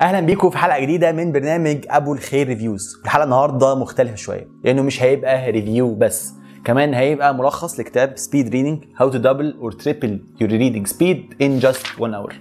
اهلا بيكم في حلقه جديده من برنامج ابو الخير ريفيوز الحلقه النهارده مختلفه شويه لانه مش هيبقى ريفيو بس كمان هيبقى ملخص لكتاب سبيد ريدنج هاو تو دبل اور تريبل يور ريدنج سبيد ان جاست 1 اور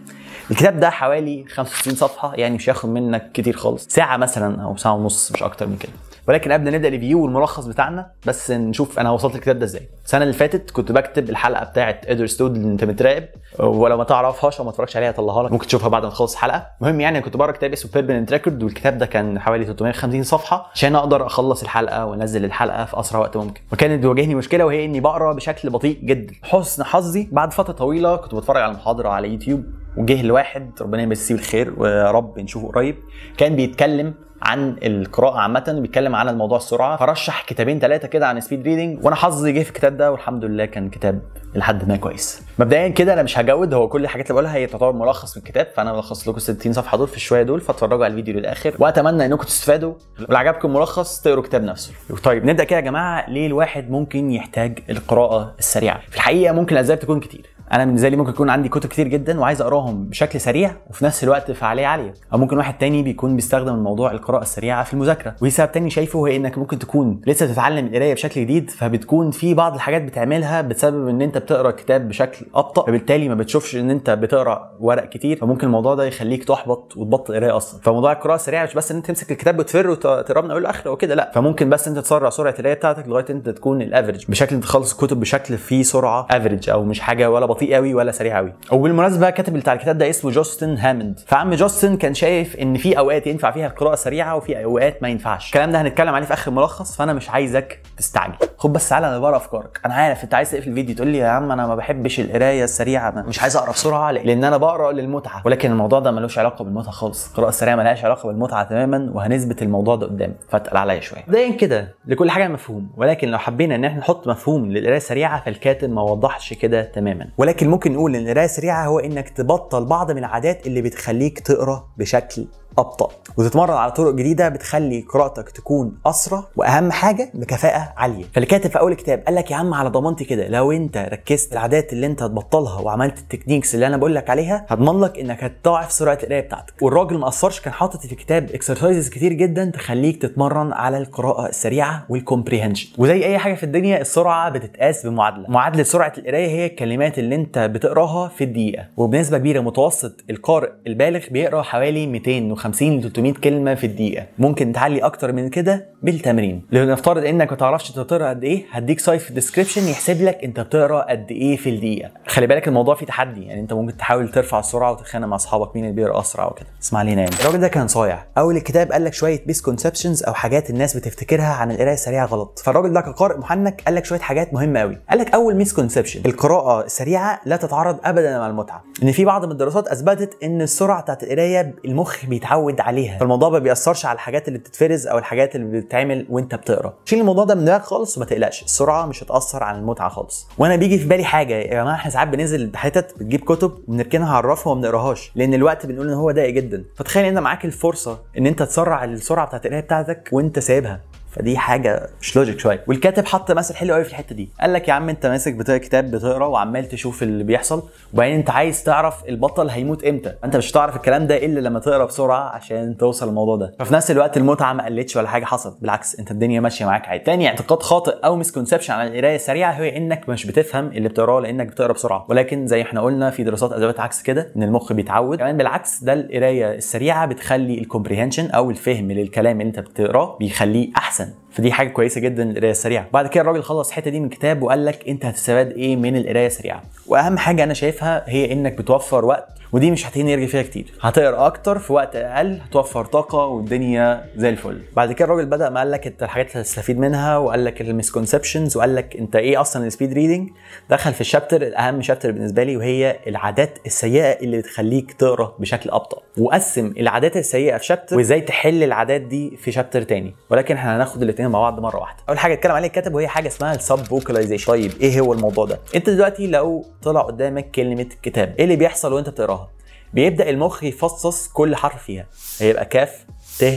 الكتاب ده حوالي 65 صفحه يعني مش هياخد منك كتير خالص ساعه مثلا او ساعه ونص مش اكتر من كده ولكن قبل نبدا ريفيو والملخص بتاعنا بس نشوف انا وصلت الكتاب ده ازاي السنه اللي فاتت كنت بكتب الحلقه بتاعه ادر ستود اللي انت متراقب ولو ما تعرفهاش او ما اتفرجتش عليها هطلعها لك ممكن تشوفها بعد ما تخلص الحلقه المهم يعني كنت بقرا كتاب اسمه بيرمننت ريكورد والكتاب ده كان حوالي 350 صفحه عشان اقدر اخلص الحلقه وانزل الحلقه في اسرع وقت ممكن وكانت بتواجهني مشكله وهي اني بقرا بشكل بطيء جدا حسن حظي بعد فتره طويله كنت بتفرج على محاضره على يوتيوب وجه لواحد ربنا يمسيه بالخير ويا رب نشوفه قريب كان بيتكلم عن القراءه عامه بيتكلم عن الموضوع السرعه فرشح كتابين ثلاثه كده عن سبيد ريدنج وانا حظي جه في الكتاب ده والحمد لله كان كتاب لحد ما كويس مبدئيا كده انا مش هجود هو كل الحاجات اللي بقولها هي تعتبر ملخص من الكتاب فانا بلخص لكم 60 صفحه دول في الشوية دول فاتفرجوا على الفيديو للاخر واتمنى انكم تستفادوا ولو عجبكم ملخص تقروا الكتاب نفسه طيب نبدا كده يا جماعه ليه الواحد ممكن يحتاج القراءه السريعه في الحقيقه ممكن الاسباب تكون كتير انا بالنسبه لي ممكن يكون عندي كتب كتير جدا وعايز اقراهم بشكل سريع وفي نفس الوقت فعاليه عاليه او ممكن واحد تاني بيكون بيستخدم الموضوع القراءه السريعه في المذاكره وفي سبب تاني شايفه هو انك ممكن تكون لسه بتتعلم القرايه بشكل جديد فبتكون في بعض الحاجات بتعملها بتسبب ان انت بتقرا الكتاب بشكل ابطا فبالتالي ما بتشوفش ان انت بتقرا ورق كتير فممكن الموضوع ده يخليك تحبط وتبطل قرايه اصلا فموضوع القراءه السريعه مش بس ان انت تمسك الكتاب وتفر وتقرا من اول لاخره وكده لا فممكن بس انت تسرع سرعه القرايه بتاعتك لغايه انت تكون الافرج بشكل انت تخلص الكتب بشكل فيه سرعه افرج او مش حاجه ولا بطيئة. بطيء قوي ولا سريع قوي وبالمناسبه كاتب الكتاب ده اسمه جاستن هامند فعم جاستن كان شايف ان في اوقات ينفع فيها القراءه سريعه وفي اوقات ما ينفعش الكلام ده هنتكلم عليه في اخر ملخص فانا مش عايزك تستعجل خد بس تعالى انا بقرا افكارك انا عارف انت عايز تقفل الفيديو تقول لي يا عم انا ما بحبش القرايه السريعه ما. مش عايز اقرا بسرعه لان انا بقرا للمتعه ولكن الموضوع ده ملوش علاقه بالمتعه خالص القراءه السريعه ملهاش علاقه بالمتعه تماما وهنثبت الموضوع ده قدام فاتقل عليا شويه مبدئيا كده لكل حاجه مفهوم ولكن لو حبينا ان احنا نحط مفهوم للقرايه السريعه فالكاتب ما وضحش كده تماما ولكن ممكن نقول ان القرايه السريعه هو انك تبطل بعض من العادات اللي بتخليك تقرا بشكل ابطا وتتمرن على طرق جديده بتخلي قراءتك تكون اسرع واهم حاجه بكفاءه عاليه فاللي كاتب في اول كتاب قال لك يا عم على ضمانتي كده لو انت ركزت العادات اللي انت هتبطلها وعملت التكنيكس اللي انا بقول لك عليها هضمن لك انك هتضاعف سرعه القرايه بتاعتك والراجل ما قصرش كان حاطط في الكتاب اكسرسايزز كتير جدا تخليك تتمرن على القراءه السريعه والكومبريهنشن وزي اي حاجه في الدنيا السرعه بتتقاس بمعادله معادله سرعه القرايه هي الكلمات اللي انت بتقراها في الدقيقه وبنسبه كبيره متوسط القارئ البالغ بيقرا حوالي 250 250 ل 300 كلمه في الدقيقه ممكن تعلي اكتر من كده بالتمرين لنفترض انك ما تعرفش تقرا قد ايه هديك سايف ديسكريبشن يحسب لك انت بتقرا قد ايه في الدقيقه خلي بالك الموضوع فيه تحدي يعني انت ممكن تحاول ترفع السرعه وتتخانق مع اصحابك مين اللي بيقرا اسرع وكده اسمع لينا يعني الراجل ده كان صايع اول الكتاب قال لك شويه بيس كونسبشنز او حاجات الناس بتفتكرها عن القرايه السريعه غلط فالراجل ده كقارئ محنك قال لك شويه حاجات مهمه قوي قال لك اول ميس كونسبشن القراءه السريعه لا تتعارض ابدا مع المتعه ان في بعض من الدراسات اثبتت ان السرعه بتاعت القرايه المخ بيتعب متعود عليها فالموضوع ما بيأثرش على الحاجات اللي بتتفرز او الحاجات اللي بتتعمل وانت بتقرا شيل الموضوع ده من دماغك خالص وما تقلقش السرعه مش هتأثر على المتعه خالص وانا بيجي في بالي حاجه يا جماعه احنا ساعات بننزل حتت بتجيب كتب وبنركنها على الرف وما بنقراهاش لان الوقت بنقول ان هو ضيق جدا فتخيل ان معاك الفرصه ان انت تسرع السرعه بتاعت القرايه بتاعتك وانت سايبها فدي حاجه مش لوجيك شويه والكاتب حط مثل حلو قوي في الحته دي قال لك يا عم انت ماسك بتاع كتاب بتقرا وعمال تشوف اللي بيحصل وبعدين انت عايز تعرف البطل هيموت امتى انت مش هتعرف الكلام ده الا لما تقرا بسرعه عشان توصل الموضوع ده ففي نفس الوقت المتعه ما قلتش ولا حاجه حصلت بالعكس انت الدنيا ماشيه معاك عادي تاني اعتقاد خاطئ او مسكونسبشن عن القرايه السريعه هي انك مش بتفهم اللي بتقراه لانك بتقرا بسرعه ولكن زي احنا قلنا في دراسات اثبتت عكس كده ان المخ بيتعود كمان بالعكس ده القرايه السريعه بتخلي الكومبريهنشن او الفهم للكلام اللي انت بتقراه بيخليه احسن حسن فدي حاجه كويسه جدا القرايه السريعه بعد كده الراجل خلص الحته دي من كتاب وقال لك انت هتستفاد ايه من القرايه السريعه واهم حاجه انا شايفها هي انك بتوفر وقت ودي مش هتهين يرجع فيها كتير هتقرا اكتر في وقت اقل هتوفر طاقه والدنيا زي الفل بعد كده الراجل بدا ما قال لك انت الحاجات اللي هتستفيد منها وقال لك المسكونسبشنز وقال لك انت ايه اصلا السبيد ريدنج دخل في الشابتر الاهم شابتر بالنسبه لي وهي العادات السيئه اللي بتخليك تقرا بشكل ابطا وقسم العادات السيئه في شابتر وازاي تحل العادات دي في شابتر تاني ولكن احنا هناخد الاثنين مع بعض مره واحده اول حاجه اتكلم عليها الكاتب وهي حاجه اسمها السب فوكاليزيشن طيب ايه هو الموضوع ده انت دلوقتي لو طلع قدامك كلمه كتاب ايه اللي بيحصل وانت بتقراها بيبدا المخ يفصص كل حرف فيها هيبقى كاف ت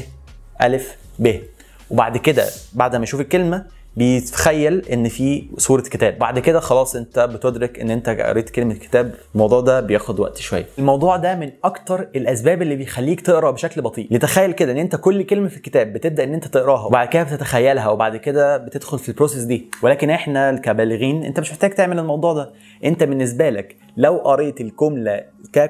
الف ب وبعد كده بعد ما يشوف الكلمه بيتخيل ان في صوره كتاب بعد كده خلاص انت بتدرك ان انت قريت كلمه كتاب الموضوع ده بياخد وقت شويه الموضوع ده من اكتر الاسباب اللي بيخليك تقرا بشكل بطيء لتخيل كده ان انت كل كلمه في الكتاب بتبدا ان انت تقراها وبعد كده بتتخيلها وبعد كده بتدخل في البروسيس دي ولكن احنا كبالغين انت مش محتاج تعمل الموضوع ده انت بالنسبه لك لو قريت الجمله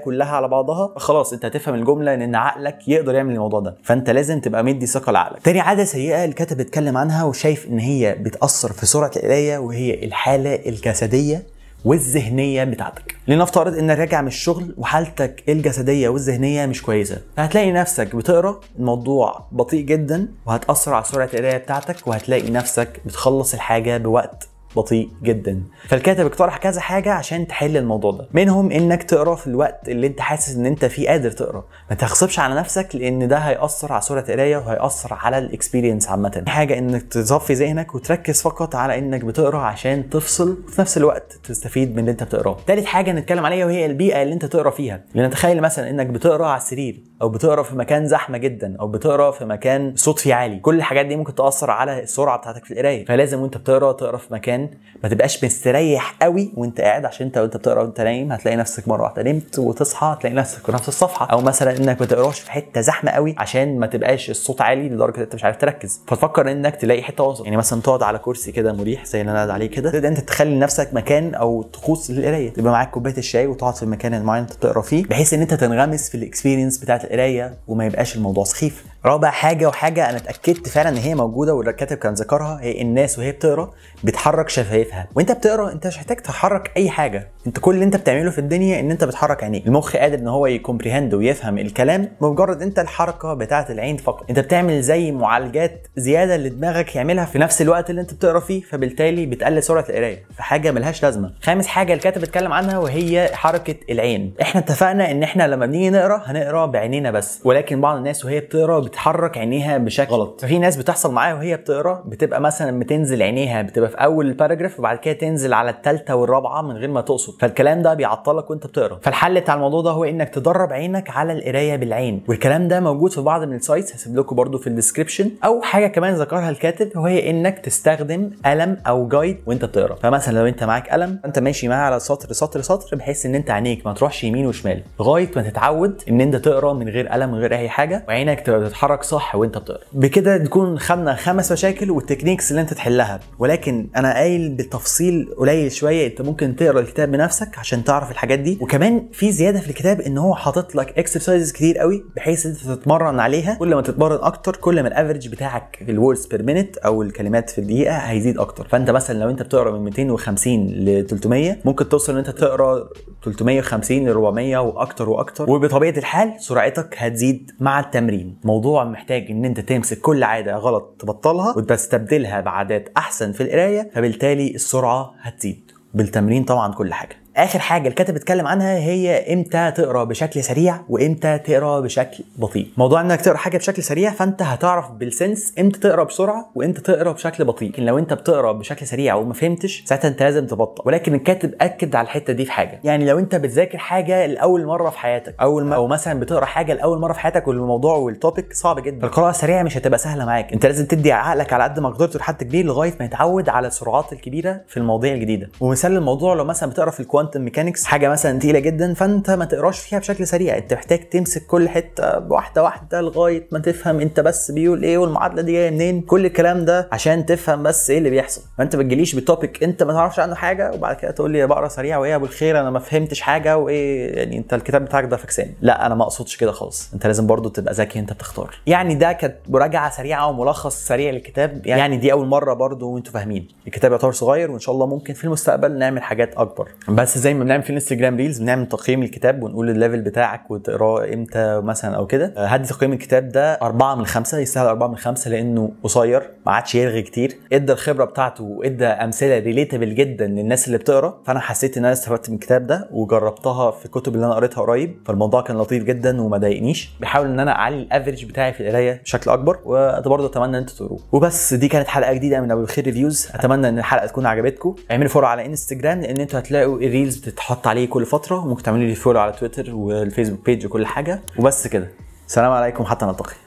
كلها على بعضها خلاص انت هتفهم الجمله لان عقلك يقدر يعمل الموضوع ده فانت لازم تبقى مدي ثقه لعقلك تاني عاده سيئه الكاتب اتكلم عنها وشايف ان هي بتاثر في سرعه القرايه وهي الحاله الجسديه والذهنيه بتاعتك لنفترض انك راجع من الشغل وحالتك الجسديه والذهنيه مش كويسه فهتلاقي نفسك بتقرا الموضوع بطيء جدا وهتاثر على سرعه القرايه بتاعتك وهتلاقي نفسك بتخلص الحاجه بوقت بطيء جدا فالكاتب اقترح كذا حاجه عشان تحل الموضوع ده منهم انك تقرا في الوقت اللي انت حاسس ان انت فيه قادر تقرا ما تغصبش على نفسك لان ده هياثر على سرعه القرايه وهياثر على الاكسبيرينس عامه حاجه انك تصفي ذهنك وتركز فقط على انك بتقرا عشان تفصل وفي نفس الوقت تستفيد من اللي انت بتقراه تالت حاجه نتكلم عليها وهي البيئه اللي انت تقرا فيها لنتخيل مثلا انك بتقرا على السرير او بتقرا في مكان زحمه جدا او بتقرا في مكان صوت فيه عالي كل الحاجات دي ممكن تاثر على السرعه بتاعتك في القرايه فلازم وانت بتقرا تقرا في مكان ما تبقاش مستريح قوي وانت قاعد عشان انت وانت بتقرا وانت نايم هتلاقي نفسك مره واحده نمت وتصحى هتلاقي نفسك في نفس الصفحه او مثلا انك ما تقراش في حته زحمه قوي عشان ما تبقاش الصوت عالي لدرجه انت مش عارف تركز فتفكر انك تلاقي حته وسط يعني مثلا تقعد على كرسي كده مريح زي اللي انا قاعد عليه كده تبدا انت تخلي لنفسك مكان او طقوس للقرايه تبقى معاك كوبايه الشاي وتقعد في المكان المعين انت بتقرا فيه بحيث ان انت تنغمس في الاكسبيرينس بتاعه القرايه وما يبقاش الموضوع سخيف رابع حاجه وحاجه انا اتاكدت فعلا ان هي موجوده والكاتب كان ذكرها هي الناس وهي بتقرا بتحرك شفايفها وانت بتقرا انت مش محتاج تحرك اي حاجه انت كل اللي انت بتعمله في الدنيا ان انت بتحرك عينيك المخ قادر ان هو يكومبريهند ويفهم الكلام بمجرد انت الحركه بتاعه العين فقط انت بتعمل زي معالجات زياده لدماغك يعملها في نفس الوقت اللي انت بتقرا فيه فبالتالي بتقلل سرعه القرايه فحاجه ملهاش لازمه خامس حاجه الكاتب اتكلم عنها وهي حركه العين احنا اتفقنا ان احنا لما بنيجي نقرا هنقرا بعينينا بس ولكن بعض الناس وهي بتقرا بتحرك عينيها بشكل غلط ففي ناس بتحصل معاها وهي بتقرا بتبقى مثلا بتنزل عينيها بتبقى في اول الباراجراف وبعد كده تنزل على الثالثه والرابعه من غير ما تقصد فالكلام ده بيعطلك وانت بتقرا فالحل بتاع الموضوع ده هو انك تدرب عينك على القرايه بالعين والكلام ده موجود في بعض من السايتس هسيب لكم برده في الديسكربشن او حاجه كمان ذكرها الكاتب وهي انك تستخدم قلم او جايد وانت بتقرا فمثلا لو انت معاك قلم انت ماشي معاه على سطر سطر سطر بحيث ان انت عينيك ما تروحش يمين وشمال لغايه ما تتعود ان انت تقرا من غير قلم من غير اي حاجه وعينك بتتحرك صح وانت بتقرا بكده نكون خدنا خمس مشاكل والتكنيكس اللي انت تحلها ولكن انا قايل بالتفصيل قليل شويه انت ممكن تقرا الكتاب بنفسك عشان تعرف الحاجات دي وكمان في زياده في الكتاب ان هو حاطط لك اكسرسايزز كتير قوي بحيث انت تتمرن عليها كل ما تتمرن اكتر كل ما الافرج بتاعك في الوردز بير مينت او الكلمات في الدقيقه هيزيد اكتر فانت مثلا لو انت بتقرا من 250 ل 300 ممكن توصل ان انت تقرا 350 ل 400 واكتر واكتر وبطبيعه الحال سرعتك هتزيد مع التمرين موضوع الموضوع محتاج ان انت تمسك كل عاده غلط تبطلها وتستبدلها بعادات احسن في القرايه فبالتالي السرعه هتزيد بالتمرين طبعا كل حاجه اخر حاجه الكاتب اتكلم عنها هي امتى تقرا بشكل سريع وامتى تقرا بشكل بطيء موضوع انك تقرا حاجه بشكل سريع فانت هتعرف بالسنس امتى تقرا بسرعه وامتى تقرا بشكل بطيء لكن لو انت بتقرا بشكل سريع وما فهمتش ساعتها انت لازم تبطل ولكن الكاتب اكد على الحته دي في حاجه يعني لو انت بتذاكر حاجه لاول مره في حياتك اول ما او مثلا بتقرا حاجه لاول مره في حياتك والموضوع والتوبيك صعب جدا القراءه السريعه مش هتبقى سهله معاك انت لازم تدي عقلك على قد ما قدرت لحد كبير لغايه ما يتعود على السرعات الكبيره في المواضيع الجديده ومثال الموضوع لو مثلا بتقرا في الكوانت كوانتم ميكانكس حاجه مثلا تقيله جدا فانت ما تقراش فيها بشكل سريع انت محتاج تمسك كل حته واحده واحده لغايه ما تفهم انت بس بيقول ايه والمعادله دي جايه منين كل الكلام ده عشان تفهم بس ايه اللي بيحصل فانت ما تجيليش بتوبيك انت ما تعرفش عنه حاجه وبعد كده تقول لي بقرا سريع وايه يا ابو الخير انا ما فهمتش حاجه وايه يعني انت الكتاب بتاعك ده فكسان لا انا ما اقصدش كده خالص انت لازم برضو تبقى ذكي انت بتختار يعني ده كانت مراجعه سريعه وملخص سريع للكتاب يعني دي اول مره برضو وانتم فاهمين الكتاب يعتبر صغير وان شاء الله ممكن في المستقبل نعمل حاجات اكبر بس زي ما بنعمل في الانستجرام ريلز بنعمل تقييم الكتاب ونقول الليفل بتاعك وتقراه امتى مثلا او كده آه، هدي تقييم الكتاب ده أربعة من خمسة يستاهل أربعة من خمسة لأنه قصير ما عادش يلغي كتير ادى الخبرة بتاعته وادى أمثلة ريليتابل جدا للناس اللي بتقرا فأنا حسيت إن أنا استفدت من الكتاب ده وجربتها في الكتب اللي أنا قريتها قريب فالموضوع كان لطيف جدا وما ضايقنيش بحاول إن أنا أعلي الأفرج بتاعي في القراية بشكل أكبر وبرضه أتمنى إن أنتوا تقروه وبس دي كانت حلقة جديدة من أبو الخير ريفيوز أتمنى إن الحلقة تكون عجبتكم اعملوا فولو على انستجرام لأن أنتوا هتلاقوا الريل ريلز بتتحط عليه كل فتره وممكن تعملوا لي فولو على تويتر والفيسبوك بيج وكل حاجه وبس كده سلام عليكم حتى نلتقي